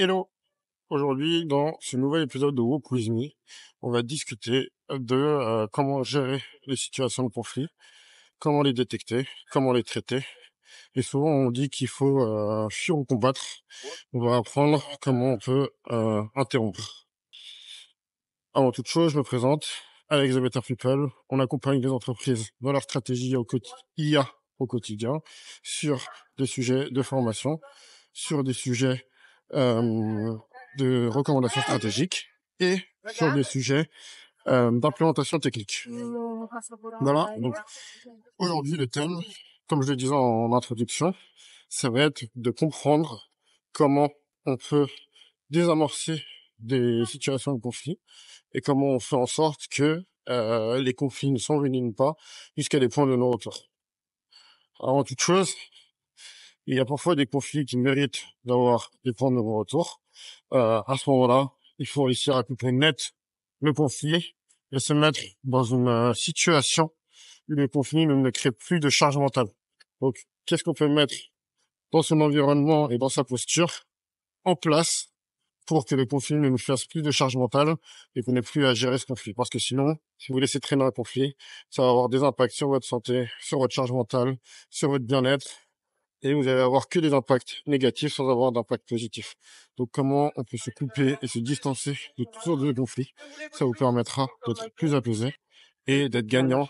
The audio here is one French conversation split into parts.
Hello Aujourd'hui, dans ce nouvel épisode de Who Me, on va discuter de euh, comment gérer les situations de conflit, comment les détecter, comment les traiter. Et souvent, on dit qu'il faut fuir euh, ou combattre. On va apprendre comment on peut euh, interrompre. Avant toute chose, je me présente. Avec The People, on accompagne les entreprises dans leur stratégie au IA au quotidien sur des sujets de formation, sur des sujets euh, de recommandations stratégiques et sur des sujets euh, d'implémentation technique. Voilà, donc aujourd'hui le thème, comme je le disais en introduction, ça va être de comprendre comment on peut désamorcer des situations de conflit et comment on fait en sorte que euh, les conflits ne s'enveniment pas jusqu'à des points de non-retour. Avant toute chose, il y a parfois des conflits qui méritent d'avoir des points de retour. Euh, à ce moment-là, il faut réussir à couper net le conflit et se mettre dans une euh, situation où le conflit ne crée plus de charge mentale. Donc, qu'est-ce qu'on peut mettre dans son environnement et dans sa posture en place pour que le conflit ne nous fasse plus de charge mentale et qu'on n'ait plus à gérer ce conflit. Parce que sinon, si vous laissez traîner un conflit, ça va avoir des impacts sur votre santé, sur votre charge mentale, sur votre bien-être, et vous allez avoir que des impacts négatifs sans avoir d'impact positif. Donc comment on peut se couper et se distancer de toutes sortes de conflits, ça vous permettra d'être plus apaisé et d'être gagnant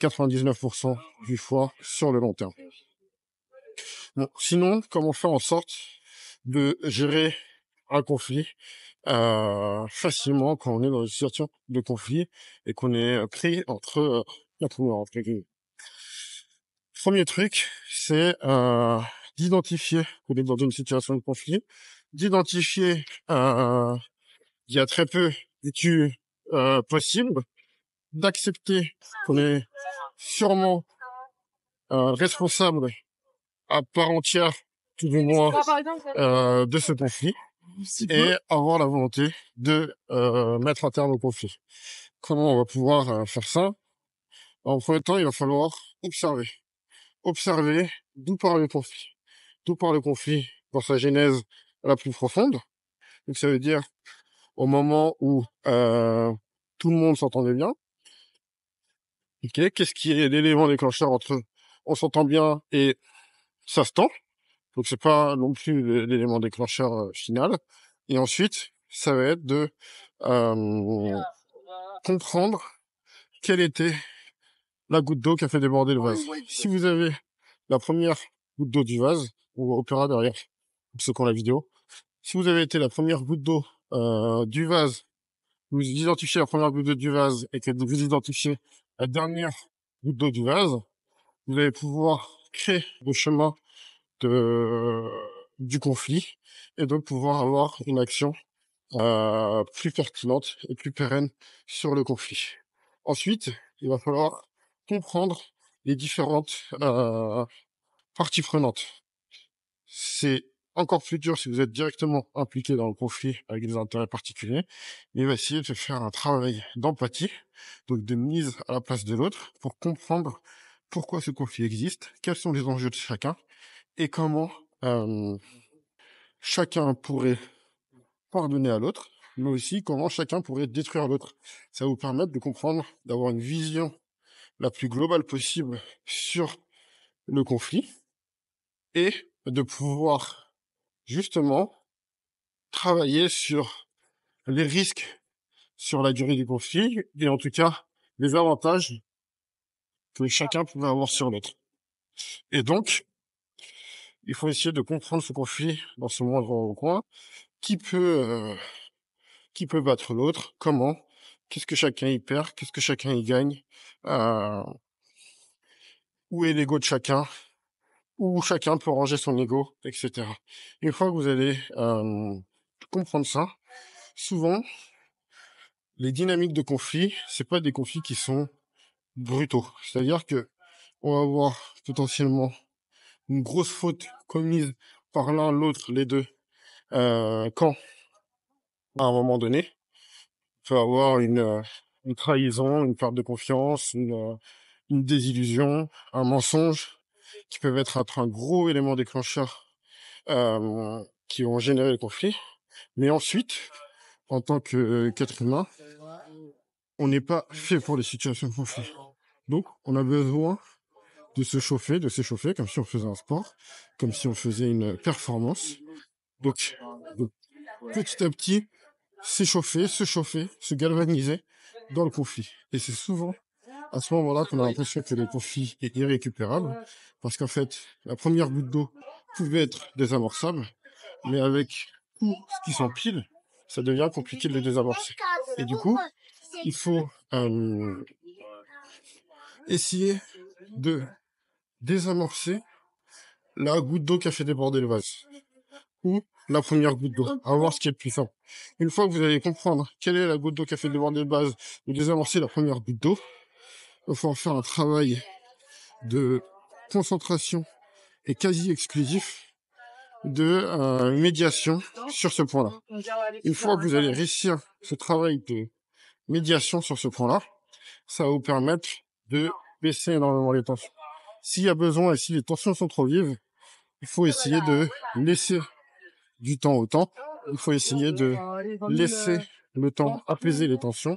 99% du fois sur le long terme. Bon, sinon, comment faire en sorte de gérer un conflit euh, facilement quand on est dans une situation de conflit et qu'on est pris entre euh, entre, entre, premier truc, c'est euh, d'identifier qu'on est dans une situation de conflit, d'identifier euh, il y a très peu d'études euh, possibles, d'accepter qu'on est sûrement euh, responsable à part entière, tout du moins, bah, euh, de ce conflit, et avoir la volonté de euh, mettre un terme au conflit. Comment on va pouvoir euh, faire ça En premier temps, il va falloir observer observer d'où part le conflit. D'où part le conflit dans sa genèse la plus profonde. Donc ça veut dire au moment où euh, tout le monde s'entendait bien. Qu'est-ce qui est l'élément déclencheur entre on s'entend bien et ça se tend Donc c'est pas non plus l'élément déclencheur euh, final. Et ensuite, ça va être de euh, comprendre quel était la goutte d'eau qui a fait déborder le vase. Si vous avez la première goutte d'eau du vase, on opéra derrière ceux qui ont la vidéo. Si vous avez été la première goutte d'eau euh, du vase, vous identifiez la première goutte d'eau du vase et que vous identifiez la dernière goutte d'eau du vase, vous allez pouvoir créer le chemin de, du conflit et donc pouvoir avoir une action euh, plus pertinente et plus pérenne sur le conflit. Ensuite, il va falloir comprendre les différentes euh, parties prenantes. C'est encore plus dur si vous êtes directement impliqué dans le conflit avec des intérêts particuliers, mais essayez essayer de faire un travail d'empathie, donc de mise à la place de l'autre, pour comprendre pourquoi ce conflit existe, quels sont les enjeux de chacun, et comment chacun pourrait pardonner à l'autre, mais aussi comment chacun pourrait détruire l'autre. Ça va vous permettre de comprendre, d'avoir une vision la plus globale possible sur le conflit et de pouvoir justement travailler sur les risques sur la durée du conflit et en tout cas les avantages que chacun pouvait avoir sur l'autre. Et donc, il faut essayer de comprendre ce conflit dans ce moindre coin qui peut euh, qui peut battre l'autre, comment, Qu'est-ce que chacun y perd Qu'est-ce que chacun y gagne euh, Où est l'ego de chacun Où chacun peut ranger son ego, etc. Une fois que vous allez euh, comprendre ça, souvent, les dynamiques de conflit, c'est pas des conflits qui sont brutaux. C'est-à-dire que on va avoir potentiellement une grosse faute commise par l'un, l'autre, les deux, quand, euh, à un moment donné, peut avoir une, euh, une trahison, une perte de confiance, une, euh, une désillusion, un mensonge, qui peuvent être un, gros élément déclencheur euh, qui ont généré le conflit. Mais ensuite, en tant que euh, qu'être humain, on n'est pas fait pour les situations de conflit. Donc, on a besoin de se chauffer, de s'échauffer, comme si on faisait un sport, comme si on faisait une performance. donc petit à petit, s'échauffer, se chauffer, se galvaniser dans le conflit. Et c'est souvent à ce moment-là qu'on a l'impression que le conflit est irrécupérable, parce qu'en fait, la première goutte d'eau pouvait être désamorçable, mais avec tout ce qui s'empile, ça devient compliqué de le désamorcer. Et du coup, il faut euh, essayer de désamorcer la goutte d'eau qui a fait déborder le vase, la première goutte d'eau, à voir ce qui est puissant. Une fois que vous allez comprendre quelle est la goutte d'eau qui a fait bord de bases, vous désamorcer la première goutte d'eau, il faut en faire un travail de concentration et quasi exclusif de euh, médiation sur ce point-là. Une fois que vous allez réussir ce travail de médiation sur ce point-là, ça va vous permettre de baisser énormément les tensions. S'il y a besoin et si les tensions sont trop vives, il faut essayer de laisser du temps au temps. Il faut essayer de laisser le temps apaiser les tensions.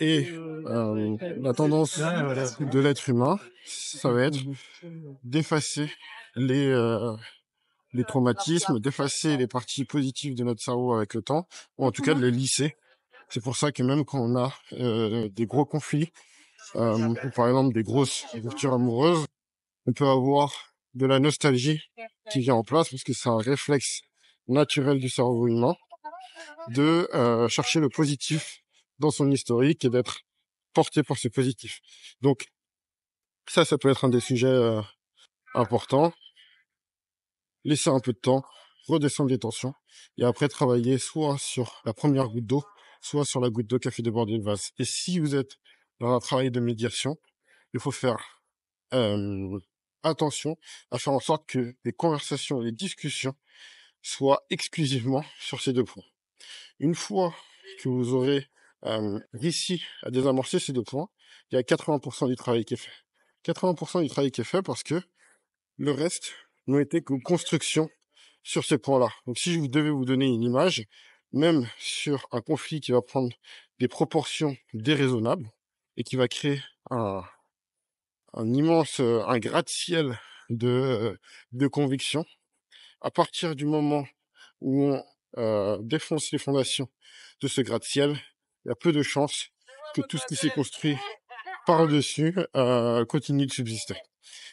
Et euh, la tendance de l'être humain, ça va être d'effacer les euh, les traumatismes, d'effacer les parties positives de notre cerveau avec le temps, ou en tout cas de les lisser. C'est pour ça que même quand on a euh, des gros conflits, par exemple des grosses ruptures amoureuses, on peut avoir de la nostalgie qui vient en place parce que c'est un réflexe naturel du cerveau humain de euh, chercher le positif dans son historique et d'être porté par ce positif. Donc ça, ça peut être un des sujets euh, importants. Laisser un peu de temps, redescendre les tensions, et après travailler soit sur la première goutte d'eau, soit sur la goutte d'eau qui a fait déborder le vase. Et si vous êtes dans un travail de médiation, il faut faire euh, attention à faire en sorte que les conversations, les discussions soit exclusivement sur ces deux points. Une fois que vous aurez réussi à désamorcer ces deux points, il y a 80% du travail qui est fait. 80% du travail qui est fait parce que le reste n'ont été que construction sur ces points-là. Donc si je devais vous donner une image, même sur un conflit qui va prendre des proportions déraisonnables et qui va créer un, immense, euh, un gratte-ciel de, de convictions, à partir du moment où on euh, défonce les fondations de ce gratte-ciel, il y a peu de chances que tout ce qui s'est construit par-dessus euh, continue de subsister.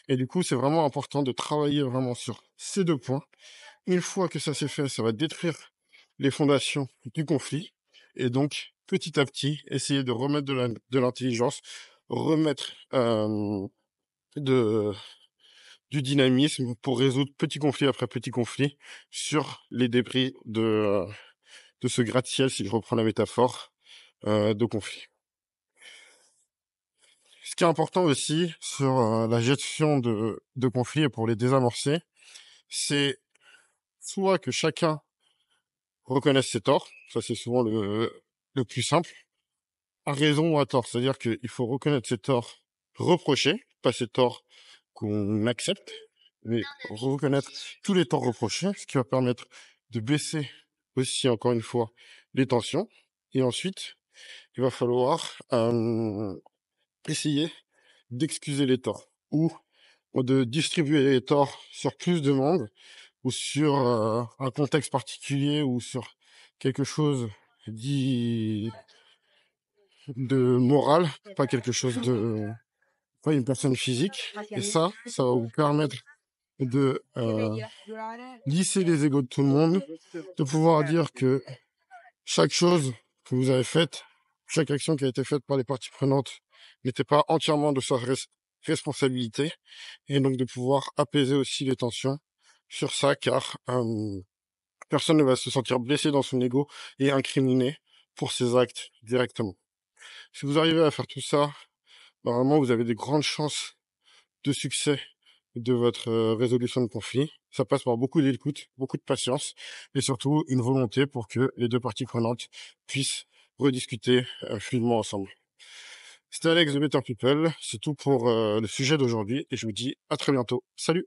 Et du coup, c'est vraiment important de travailler vraiment sur ces deux points. Une fois que ça s'est fait, ça va détruire les fondations du conflit. Et donc, petit à petit, essayer de remettre de l'intelligence, remettre euh, de, du dynamisme pour résoudre petit conflit après petit conflit sur les débris de, euh, de ce gratte-ciel, si je reprends la métaphore, euh, de conflit. Ce qui est important aussi sur euh, la gestion de, de conflits et pour les désamorcer, c'est soit que chacun reconnaisse ses torts, ça c'est souvent le, le plus simple, à raison ou à tort, c'est-à-dire qu'il faut reconnaître ses torts reprochés, pas ses torts qu'on accepte, mais reconnaître tous les torts reprochés, ce qui va permettre de baisser aussi, encore une fois, les tensions. Et ensuite, il va falloir essayer d'excuser les torts ou de distribuer les torts sur plus de monde ou sur un contexte particulier ou sur quelque chose dit de moral, pas quelque chose de une personne physique. Et ça, ça va vous permettre de euh, lisser les égaux de tout le monde, de pouvoir dire que chaque chose que vous avez faite, chaque action qui a été faite par les parties prenantes n'était pas entièrement de sa responsabilité, et donc de pouvoir apaiser aussi les tensions sur ça, car euh, personne ne va se sentir blessé dans son ego et incriminé pour ses actes directement. Si vous arrivez à faire tout ça normalement, vous avez des grandes chances de succès de votre euh, résolution de conflit. Ça passe par beaucoup d'écoute, beaucoup de patience et surtout une volonté pour que les deux parties prenantes puissent rediscuter euh, fluidement ensemble. C'était Alex de Better People, c'est tout pour euh, le sujet d'aujourd'hui et je vous dis à très bientôt. Salut